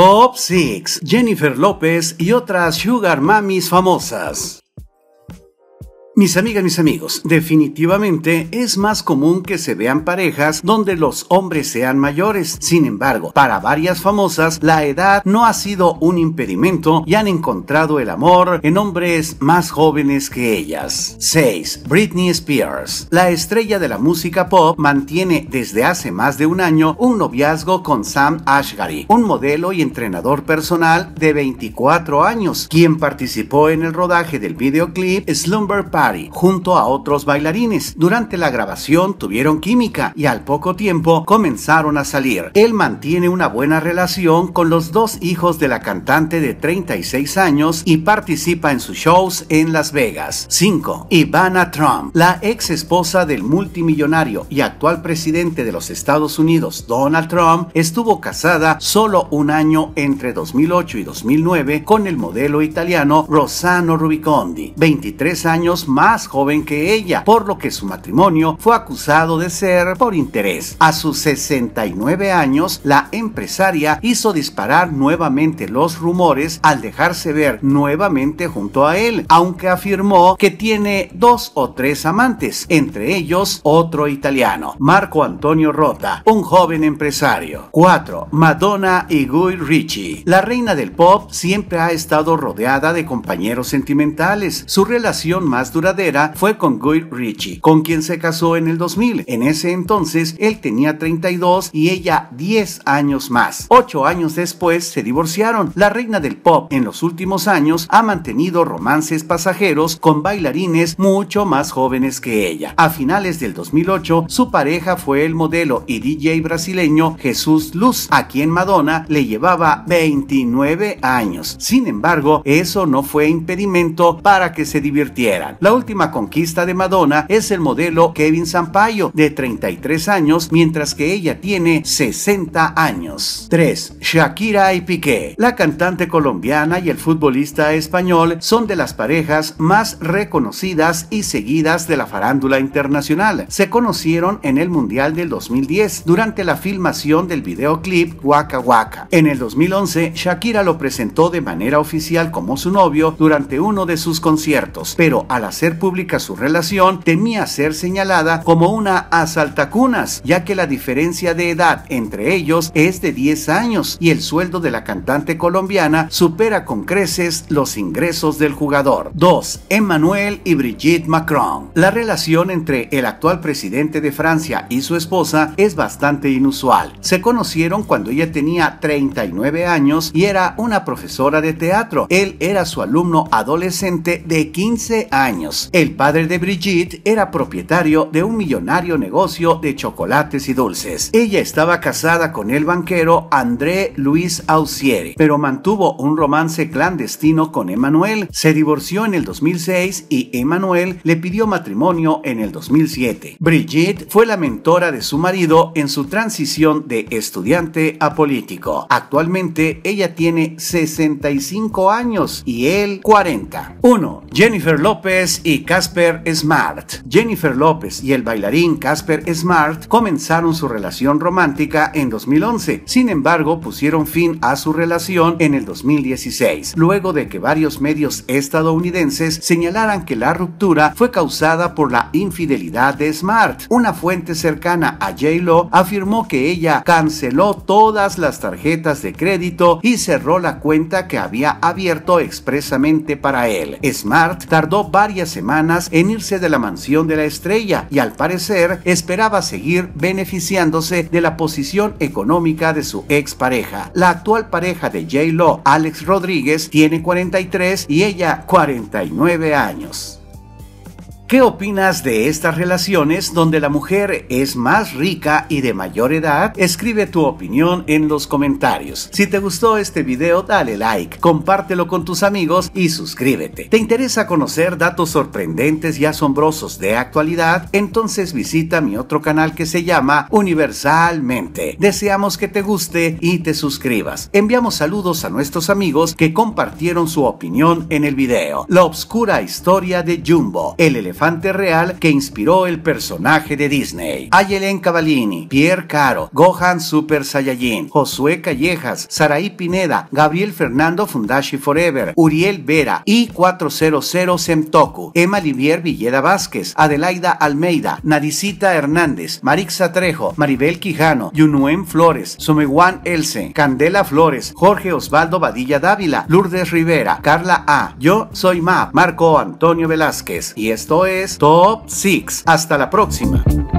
Top 6. Jennifer López y otras Sugar Mamis famosas. Mis amigas, mis amigos, definitivamente es más común que se vean parejas donde los hombres sean mayores. Sin embargo, para varias famosas, la edad no ha sido un impedimento y han encontrado el amor en hombres más jóvenes que ellas. 6. Britney Spears. La estrella de la música pop mantiene desde hace más de un año un noviazgo con Sam Ashgary, un modelo y entrenador personal de 24 años, quien participó en el rodaje del videoclip Slumber Party junto a otros bailarines. Durante la grabación tuvieron química y al poco tiempo comenzaron a salir. Él mantiene una buena relación con los dos hijos de la cantante de 36 años y participa en sus shows en Las Vegas. 5. Ivana Trump, la ex esposa del multimillonario y actual presidente de los Estados Unidos, Donald Trump, estuvo casada solo un año entre 2008 y 2009 con el modelo italiano Rosano Rubicondi, 23 años más más joven que ella, por lo que su matrimonio fue acusado de ser por interés. A sus 69 años, la empresaria hizo disparar nuevamente los rumores al dejarse ver nuevamente junto a él, aunque afirmó que tiene dos o tres amantes, entre ellos otro italiano, Marco Antonio Rota, un joven empresario. 4. Madonna y Guy Ritchie. La reina del pop siempre ha estado rodeada de compañeros sentimentales. Su relación más duradera fue con Guy Ritchie, con quien se casó en el 2000. En ese entonces él tenía 32 y ella 10 años más. Ocho años después se divorciaron. La reina del pop en los últimos años ha mantenido romances pasajeros con bailarines mucho más jóvenes que ella. A finales del 2008, su pareja fue el modelo y DJ brasileño Jesús Luz, a quien Madonna le llevaba 29 años. Sin embargo, eso no fue impedimento para que se divirtieran. La última conquista de Madonna es el modelo Kevin Sampaio, de 33 años, mientras que ella tiene 60 años. 3. Shakira y Piqué. La cantante colombiana y el futbolista español son de las parejas más reconocidas y seguidas de la farándula internacional. Se conocieron en el Mundial del 2010 durante la filmación del videoclip Waka Waka. En el 2011, Shakira lo presentó de manera oficial como su novio durante uno de sus conciertos, pero a las ser pública su relación, temía ser señalada como una asaltacunas, ya que la diferencia de edad entre ellos es de 10 años y el sueldo de la cantante colombiana supera con creces los ingresos del jugador. 2. Emmanuel y Brigitte Macron. La relación entre el actual presidente de Francia y su esposa es bastante inusual. Se conocieron cuando ella tenía 39 años y era una profesora de teatro. Él era su alumno adolescente de 15 años. El padre de Brigitte era propietario de un millonario negocio de chocolates y dulces. Ella estaba casada con el banquero André Luis Aussier, pero mantuvo un romance clandestino con Emmanuel. Se divorció en el 2006 y Emmanuel le pidió matrimonio en el 2007. Brigitte fue la mentora de su marido en su transición de estudiante a político. Actualmente ella tiene 65 años y él 40. 1. Jennifer López y Casper Smart. Jennifer Lopez y el bailarín Casper Smart comenzaron su relación romántica en 2011, sin embargo pusieron fin a su relación en el 2016, luego de que varios medios estadounidenses señalaran que la ruptura fue causada por la infidelidad de Smart. Una fuente cercana a J-Lo afirmó que ella canceló todas las tarjetas de crédito y cerró la cuenta que había abierto expresamente para él. Smart tardó varias semanas en irse de la mansión de la estrella y al parecer esperaba seguir beneficiándose de la posición económica de su expareja. La actual pareja de J-Lo, Alex Rodríguez, tiene 43 y ella 49 años. ¿Qué opinas de estas relaciones donde la mujer es más rica y de mayor edad? Escribe tu opinión en los comentarios. Si te gustó este video, dale like, compártelo con tus amigos y suscríbete. ¿Te interesa conocer datos sorprendentes y asombrosos de actualidad? Entonces visita mi otro canal que se llama Universalmente. Deseamos que te guste y te suscribas. Enviamos saludos a nuestros amigos que compartieron su opinión en el video. La obscura historia de Jumbo, el elefante real que inspiró el personaje de Disney. Ayelen Cavallini, Pierre Caro, Gohan Super Sayajin, Josué Callejas, Saraí Pineda, Gabriel Fernando Fundashi Forever, Uriel Vera, y 400 Semtoku, Emma Livier Villeda Vázquez, Adelaida Almeida, Naricita Hernández, Marixa Trejo, Maribel Quijano, Yunuen Flores, Somewan Else, Candela Flores, Jorge Osvaldo Badilla Dávila, Lourdes Rivera, Carla A. Yo soy Ma, Marco Antonio Velázquez y esto Top 6. Hasta la próxima.